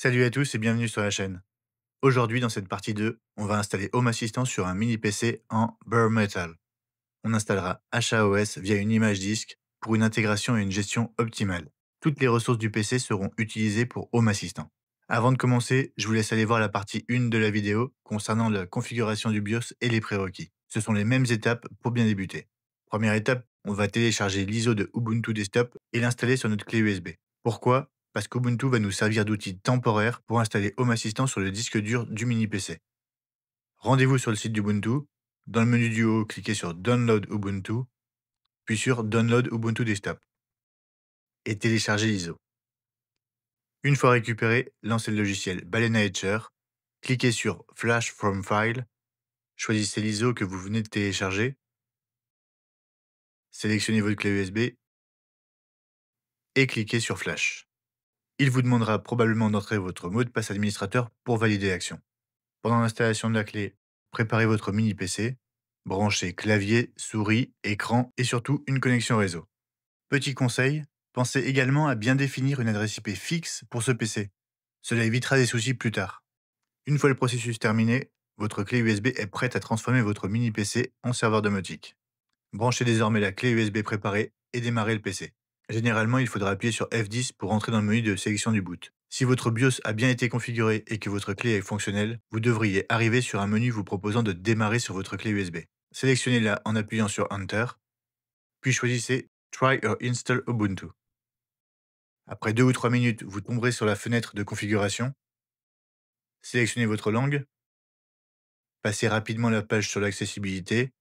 Salut à tous et bienvenue sur la chaîne. Aujourd'hui dans cette partie 2, on va installer Home Assistant sur un mini PC en Bare Metal. On installera HAOS via une image disque pour une intégration et une gestion optimale. Toutes les ressources du PC seront utilisées pour Home Assistant. Avant de commencer, je vous laisse aller voir la partie 1 de la vidéo concernant la configuration du BIOS et les prérequis. Ce sont les mêmes étapes pour bien débuter. Première étape, on va télécharger l'ISO de Ubuntu Desktop et l'installer sur notre clé USB. Pourquoi parce qu'Ubuntu va nous servir d'outil temporaire pour installer Home Assistant sur le disque dur du mini PC. Rendez-vous sur le site d'Ubuntu. Dans le menu du haut, cliquez sur Download Ubuntu, puis sur Download Ubuntu Desktop et téléchargez l'ISO. Une fois récupéré, lancez le logiciel Balena Etcher, cliquez sur Flash from File, choisissez l'ISO que vous venez de télécharger, sélectionnez votre clé USB et cliquez sur Flash. Il vous demandera probablement d'entrer votre mot de passe administrateur pour valider l'action. Pendant l'installation de la clé, préparez votre mini PC, branchez clavier, souris, écran et surtout une connexion réseau. Petit conseil, pensez également à bien définir une adresse IP fixe pour ce PC. Cela évitera des soucis plus tard. Une fois le processus terminé, votre clé USB est prête à transformer votre mini PC en serveur domotique. Branchez désormais la clé USB préparée et démarrez le PC. Généralement, il faudra appuyer sur F10 pour entrer dans le menu de sélection du boot. Si votre BIOS a bien été configuré et que votre clé est fonctionnelle, vous devriez arriver sur un menu vous proposant de démarrer sur votre clé USB. Sélectionnez-la en appuyant sur Enter, puis choisissez Try or Install Ubuntu. Après 2 ou 3 minutes, vous tomberez sur la fenêtre de configuration. Sélectionnez votre langue. Passez rapidement la page sur l'accessibilité.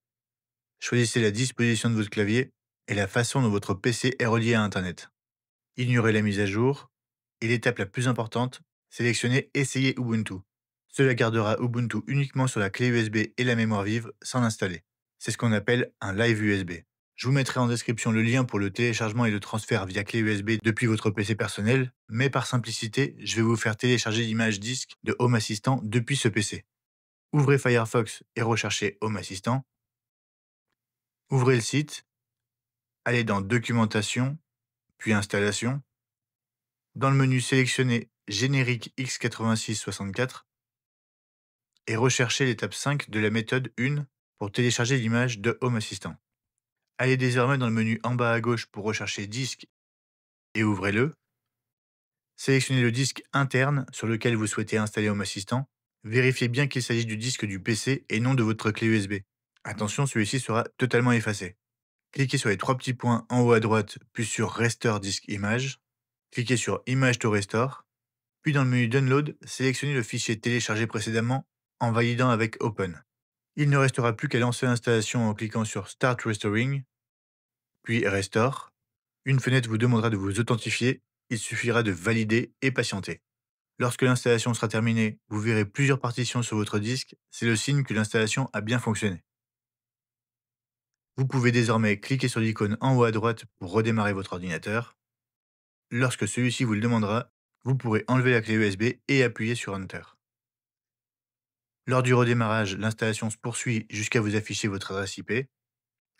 Choisissez la disposition de votre clavier et la façon dont votre PC est relié à Internet. Ignorez la mise à jour, et l'étape la plus importante, sélectionnez Essayer Ubuntu. Cela gardera Ubuntu uniquement sur la clé USB et la mémoire vive sans l'installer. C'est ce qu'on appelle un live USB. Je vous mettrai en description le lien pour le téléchargement et le transfert via clé USB depuis votre PC personnel, mais par simplicité, je vais vous faire télécharger l'image disque de Home Assistant depuis ce PC. Ouvrez Firefox et recherchez Home Assistant. Ouvrez le site allez dans Documentation, puis Installation. Dans le menu sélectionnez Générique x 86 64 et recherchez l'étape 5 de la méthode 1 pour télécharger l'image de Home Assistant. Allez désormais dans le menu en bas à gauche pour rechercher Disque et ouvrez-le. Sélectionnez le disque interne sur lequel vous souhaitez installer Home Assistant. Vérifiez bien qu'il s'agit du disque du PC et non de votre clé USB. Attention, celui-ci sera totalement effacé. Cliquez sur les trois petits points en haut à droite, puis sur Restore Disk Image. Cliquez sur Image to Restore. Puis dans le menu Download, sélectionnez le fichier téléchargé précédemment en validant avec Open. Il ne restera plus qu'à lancer l'installation en cliquant sur Start Restoring, puis Restore. Une fenêtre vous demandera de vous authentifier, il suffira de valider et patienter. Lorsque l'installation sera terminée, vous verrez plusieurs partitions sur votre disque, c'est le signe que l'installation a bien fonctionné. Vous pouvez désormais cliquer sur l'icône en haut à droite pour redémarrer votre ordinateur. Lorsque celui-ci vous le demandera, vous pourrez enlever la clé USB et appuyer sur Enter. Lors du redémarrage, l'installation se poursuit jusqu'à vous afficher votre adresse IP.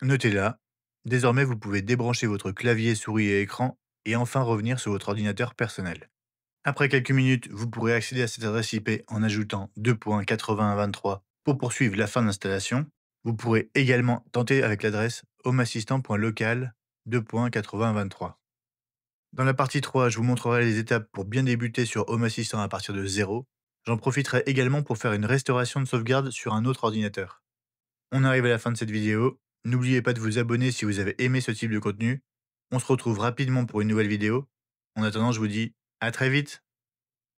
Notez la désormais vous pouvez débrancher votre clavier, souris et écran et enfin revenir sur votre ordinateur personnel. Après quelques minutes, vous pourrez accéder à cette adresse IP en ajoutant 2.8023 pour poursuivre la fin d'installation vous pourrez également tenter avec l'adresse homeassistant.local2.8023. Dans la partie 3, je vous montrerai les étapes pour bien débuter sur Home Assistant à partir de zéro. J'en profiterai également pour faire une restauration de sauvegarde sur un autre ordinateur. On arrive à la fin de cette vidéo. N'oubliez pas de vous abonner si vous avez aimé ce type de contenu. On se retrouve rapidement pour une nouvelle vidéo. En attendant, je vous dis à très vite